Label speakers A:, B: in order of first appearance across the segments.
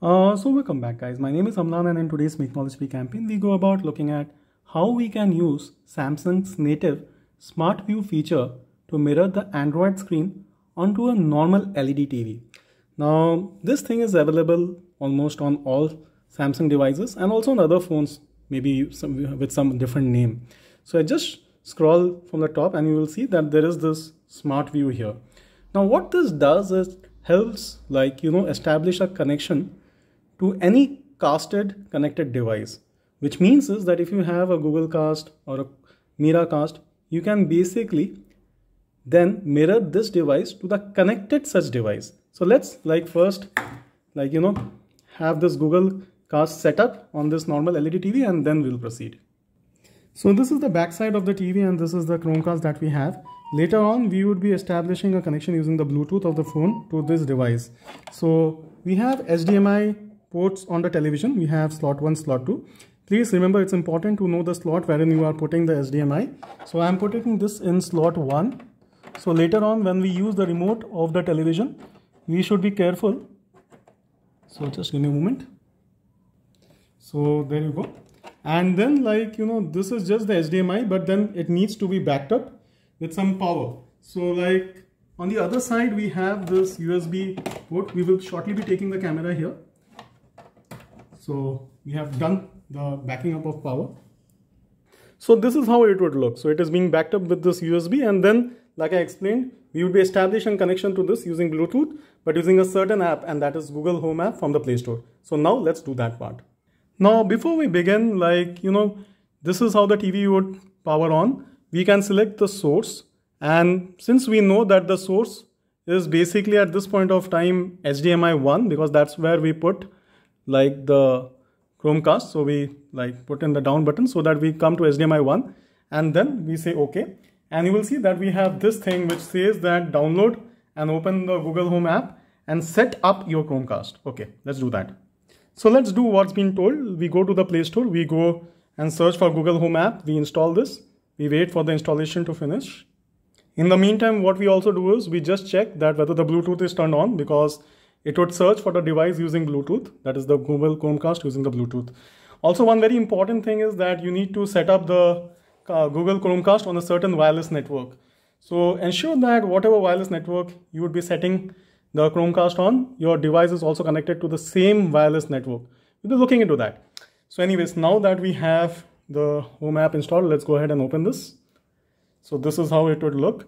A: Uh, so welcome back guys, my name is Amlan and in today's Make Knowledge Free campaign we go about looking at how we can use Samsung's native Smart View feature to mirror the Android screen onto a normal LED TV. Now this thing is available almost on all Samsung devices and also on other phones maybe some, with some different name. So I just scroll from the top and you will see that there is this Smart View here. Now what this does is helps like you know establish a connection to any casted connected device which means is that if you have a google cast or a mira cast you can basically then mirror this device to the connected such device so let's like first like you know have this google cast setup on this normal led tv and then we'll proceed so this is the backside of the tv and this is the chromecast that we have later on we would be establishing a connection using the bluetooth of the phone to this device so we have hdmi ports on the television, we have slot 1, slot 2. Please remember it's important to know the slot wherein you are putting the HDMI. So I'm putting this in slot 1. So later on when we use the remote of the television, we should be careful. So just give me a moment. So there you go. And then like, you know, this is just the HDMI, but then it needs to be backed up with some power. So like on the other side, we have this USB port. We will shortly be taking the camera here. So we have done the backing up of power. So this is how it would look. So it is being backed up with this USB and then like I explained, we would be establishing connection to this using Bluetooth, but using a certain app and that is Google Home app from the Play Store. So now let's do that part. Now before we begin, like, you know, this is how the TV would power on. We can select the source and since we know that the source is basically at this point of time HDMI 1 because that's where we put like the Chromecast. So we like put in the down button so that we come to HDMI 1 and then we say OK. And you will see that we have this thing which says that download and open the Google Home app and set up your Chromecast. Okay, let's do that. So let's do what's been told. We go to the Play Store, we go and search for Google Home app. We install this. We wait for the installation to finish. In the meantime, what we also do is we just check that whether the Bluetooth is turned on because it would search for the device using Bluetooth, that is the Google Chromecast using the Bluetooth. Also, one very important thing is that you need to set up the uh, Google Chromecast on a certain wireless network. So ensure that whatever wireless network you would be setting the Chromecast on, your device is also connected to the same wireless network. We'll be looking into that. So anyways, now that we have the home app installed, let's go ahead and open this. So this is how it would look.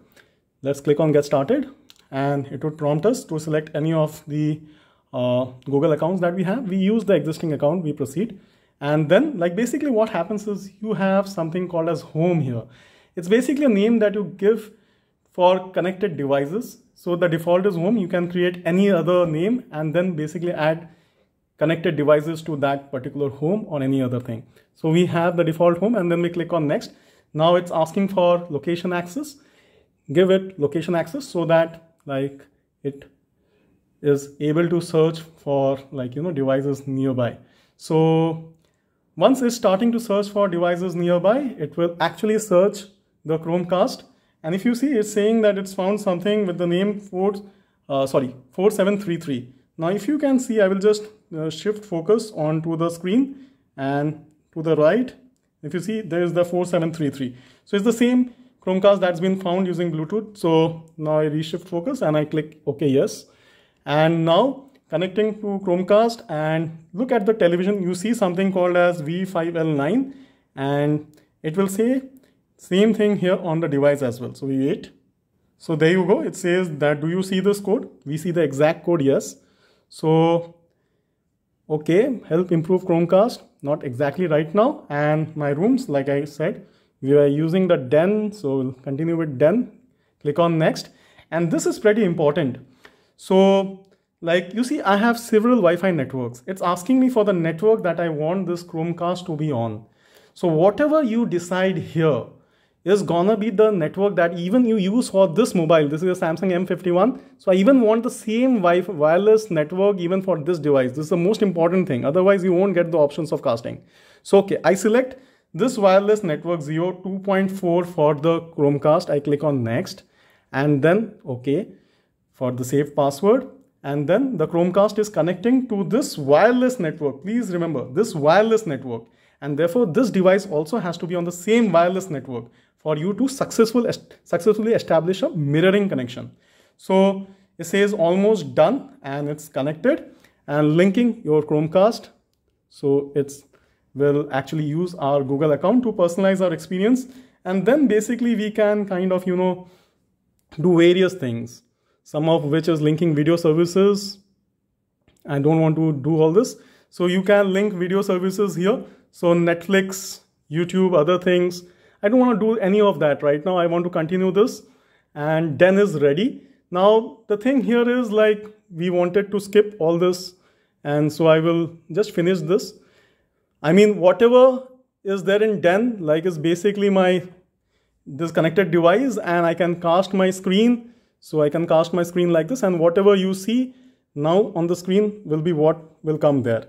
A: Let's click on get started and it would prompt us to select any of the uh, Google accounts that we have. We use the existing account, we proceed. And then like basically what happens is you have something called as home here. It's basically a name that you give for connected devices. So the default is home. You can create any other name and then basically add connected devices to that particular home or any other thing. So we have the default home and then we click on next. Now it's asking for location access. Give it location access so that like it is able to search for like you know devices nearby so once it's starting to search for devices nearby it will actually search the chromecast and if you see it's saying that it's found something with the name 4 uh, sorry 4733 now if you can see i will just uh, shift focus onto the screen and to the right if you see there is the 4733 so it's the same Chromecast that's been found using Bluetooth. So now I reshift focus and I click OK yes. And now connecting to Chromecast and look at the television, you see something called as V5L9 and it will say same thing here on the device as well. So V8. So there you go. It says that do you see this code? We see the exact code yes. So okay, help improve Chromecast. Not exactly right now. And my rooms, like I said, we were using the den, so we'll continue with den. Click on next. And this is pretty important. So like you see, I have several Wi-Fi networks. It's asking me for the network that I want this Chromecast to be on. So whatever you decide here is gonna be the network that even you use for this mobile. This is a Samsung M51. So I even want the same wireless network even for this device. This is the most important thing. Otherwise you won't get the options of casting. So okay, I select this wireless network zero two point four 2.4 for the Chromecast, I click on next and then okay for the save password and then the Chromecast is connecting to this wireless network. Please remember this wireless network and therefore this device also has to be on the same wireless network for you to successful, successfully establish a mirroring connection. So it says almost done and it's connected and linking your Chromecast. So it's will actually use our Google account to personalize our experience. And then basically we can kind of, you know, do various things, some of which is linking video services. I don't want to do all this. So you can link video services here. So Netflix, YouTube, other things. I don't want to do any of that right now. I want to continue this and Den is ready. Now the thing here is like we wanted to skip all this and so I will just finish this. I mean, whatever is there in den, like is basically my this connected device and I can cast my screen. So I can cast my screen like this and whatever you see now on the screen will be what will come there.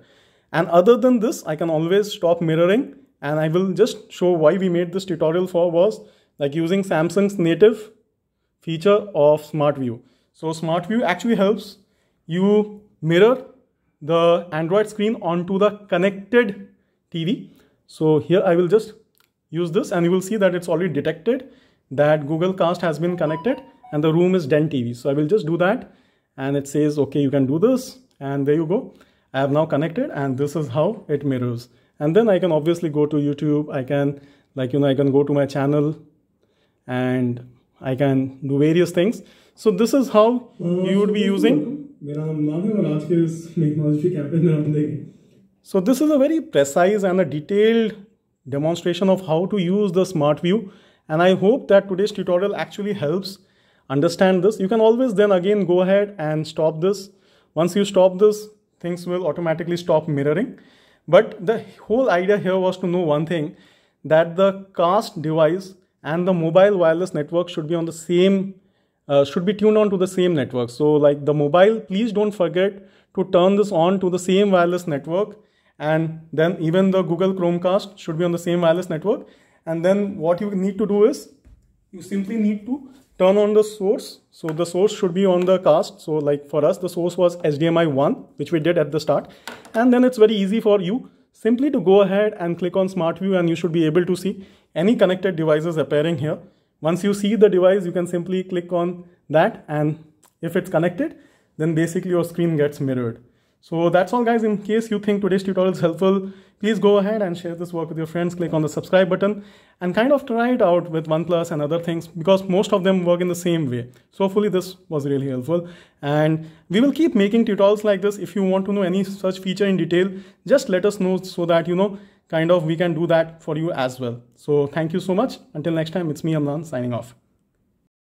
A: And other than this, I can always stop mirroring and I will just show why we made this tutorial for was like using Samsung's native feature of Smart View. So Smart View actually helps you mirror the Android screen onto the connected TV. So here I will just use this and you will see that it's already detected that Google Cast has been connected and the room is Den TV. So I will just do that and it says, okay, you can do this. And there you go. I have now connected and this is how it mirrors. And then I can obviously go to YouTube. I can like, you know, I can go to my channel and I can do various things. So this is how you would be using. So this is a very precise and a detailed demonstration of how to use the Smart View and I hope that today's tutorial actually helps understand this. You can always then again go ahead and stop this. Once you stop this, things will automatically stop mirroring. But the whole idea here was to know one thing that the cast device and the mobile wireless network should be on the same uh, should be tuned on to the same network. So like the mobile, please don't forget to turn this on to the same wireless network and then even the Google Chromecast should be on the same wireless network and then what you need to do is you simply need to turn on the source so the source should be on the cast so like for us the source was HDMI 1 which we did at the start and then it's very easy for you simply to go ahead and click on smart view and you should be able to see any connected devices appearing here once you see the device you can simply click on that and if it's connected then basically your screen gets mirrored so that's all guys. In case you think today's tutorial is helpful, please go ahead and share this work with your friends. Click on the subscribe button and kind of try it out with OnePlus and other things because most of them work in the same way. So hopefully this was really helpful. And we will keep making tutorials like this. If you want to know any such feature in detail, just let us know so that, you know, kind of we can do that for you as well. So thank you so much. Until next time, it's me, Amlan, signing off.